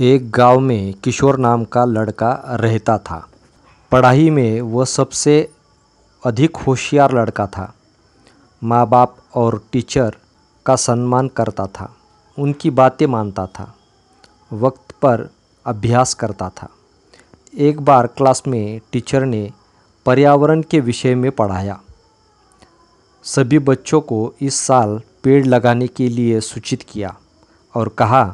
एक गांव में किशोर नाम का लड़का रहता था पढ़ाई में वह सबसे अधिक होशियार लड़का था माँ बाप और टीचर का सम्मान करता था उनकी बातें मानता था वक्त पर अभ्यास करता था एक बार क्लास में टीचर ने पर्यावरण के विषय में पढ़ाया सभी बच्चों को इस साल पेड़ लगाने के लिए सूचित किया और कहा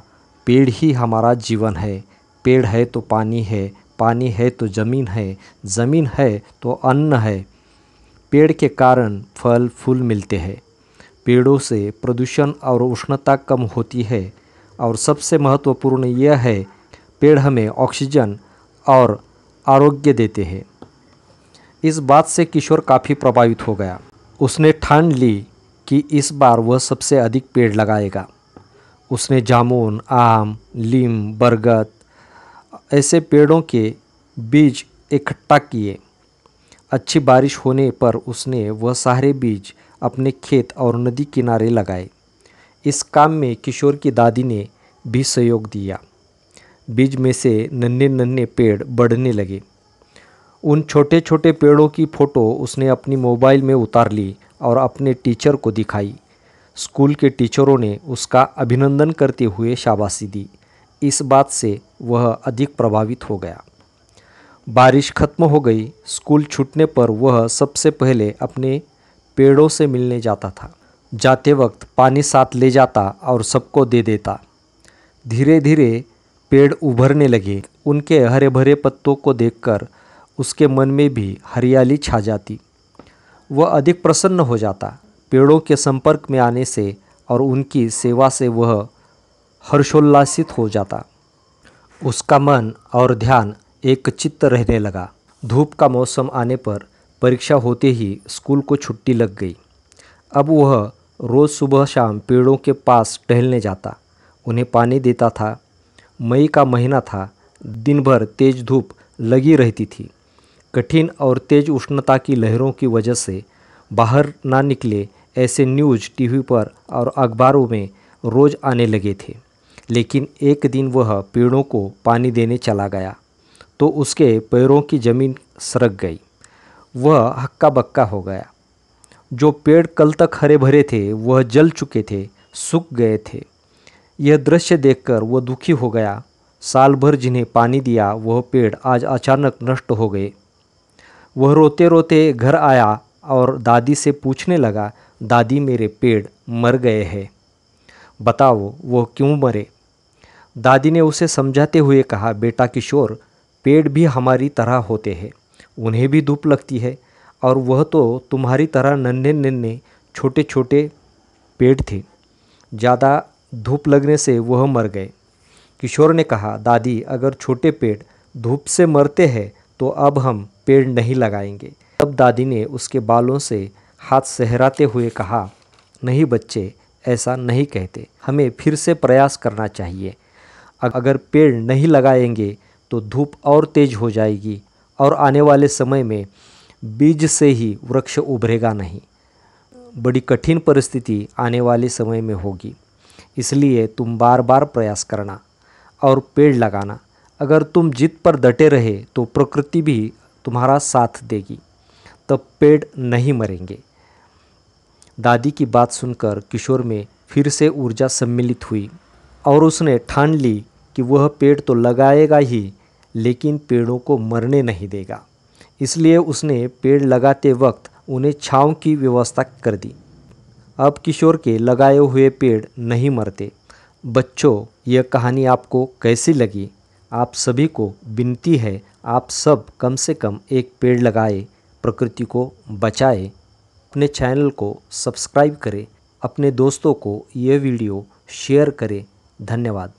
पेड़ ही हमारा जीवन है पेड़ है तो पानी है पानी है तो ज़मीन है ज़मीन है तो अन्न है पेड़ के कारण फल फूल मिलते हैं पेड़ों से प्रदूषण और उष्णता कम होती है और सबसे महत्वपूर्ण यह है पेड़ हमें ऑक्सीजन और आरोग्य देते हैं इस बात से किशोर काफ़ी प्रभावित हो गया उसने ठान ली कि इस बार वह सबसे अधिक पेड़ लगाएगा उसने जामुन आम लीम बरगद ऐसे पेड़ों के बीज इकट्ठा किए अच्छी बारिश होने पर उसने वह सारे बीज अपने खेत और नदी किनारे लगाए इस काम में किशोर की दादी ने भी सहयोग दिया बीज में से नन्हे नन्हे पेड़ बढ़ने लगे उन छोटे छोटे पेड़ों की फ़ोटो उसने अपनी मोबाइल में उतार ली और अपने टीचर को दिखाई स्कूल के टीचरों ने उसका अभिनंदन करते हुए शाबाशी दी इस बात से वह अधिक प्रभावित हो गया बारिश खत्म हो गई स्कूल छूटने पर वह सबसे पहले अपने पेड़ों से मिलने जाता था जाते वक्त पानी साथ ले जाता और सबको दे देता धीरे धीरे पेड़ उभरने लगे उनके हरे भरे पत्तों को देखकर उसके मन में भी हरियाली छा जाती वह अधिक प्रसन्न हो जाता पेड़ों के संपर्क में आने से और उनकी सेवा से वह हर्षोल्लासित हो जाता उसका मन और ध्यान एक चित्त रहने लगा धूप का मौसम आने पर परीक्षा होते ही स्कूल को छुट्टी लग गई अब वह रोज़ सुबह शाम पेड़ों के पास टहलने जाता उन्हें पानी देता था मई का महीना था दिन भर तेज धूप लगी रहती थी कठिन और तेज उष्णता की लहरों की वजह से बाहर ना निकले ऐसे न्यूज टीवी पर और अखबारों में रोज़ आने लगे थे लेकिन एक दिन वह पेड़ों को पानी देने चला गया तो उसके पैरों की ज़मीन सरक गई वह हक्का बक्का हो गया जो पेड़ कल तक हरे भरे थे वह जल चुके थे सूख गए थे यह दृश्य देखकर वह दुखी हो गया साल भर जिन्हें पानी दिया वह पेड़ आज अचानक नष्ट हो गए वह रोते रोते घर आया और दादी से पूछने लगा दादी मेरे पेड़ मर गए हैं बताओ वो क्यों मरे दादी ने उसे समझाते हुए कहा बेटा किशोर पेड़ भी हमारी तरह होते हैं उन्हें भी धूप लगती है और वह तो तुम्हारी तरह नन्हे नन्हे छोटे छोटे पेड़ थे ज़्यादा धूप लगने से वह मर गए किशोर ने कहा दादी अगर छोटे पेड़ धूप से मरते हैं तो अब हम पेड़ नहीं लगाएंगे तब दादी ने उसके बालों से हाथ सहराते हुए कहा नहीं बच्चे ऐसा नहीं कहते हमें फिर से प्रयास करना चाहिए अगर पेड़ नहीं लगाएंगे तो धूप और तेज हो जाएगी और आने वाले समय में बीज से ही वृक्ष उभरेगा नहीं बड़ी कठिन परिस्थिति आने वाले समय में होगी इसलिए तुम बार बार प्रयास करना और पेड़ लगाना अगर तुम जिद पर डटे रहे तो प्रकृति भी तुम्हारा साथ देगी तब पेड़ नहीं मरेंगे दादी की बात सुनकर किशोर में फिर से ऊर्जा सम्मिलित हुई और उसने ठान ली कि वह पेड़ तो लगाएगा ही लेकिन पेड़ों को मरने नहीं देगा इसलिए उसने पेड़ लगाते वक्त उन्हें छाँव की व्यवस्था कर दी अब किशोर के लगाए हुए पेड़ नहीं मरते बच्चों यह कहानी आपको कैसी लगी आप सभी को विनती है आप सब कम से कम एक पेड़ लगाए प्रकृति को बचाए अपने चैनल को सब्सक्राइब करें अपने दोस्तों को यह वीडियो शेयर करें धन्यवाद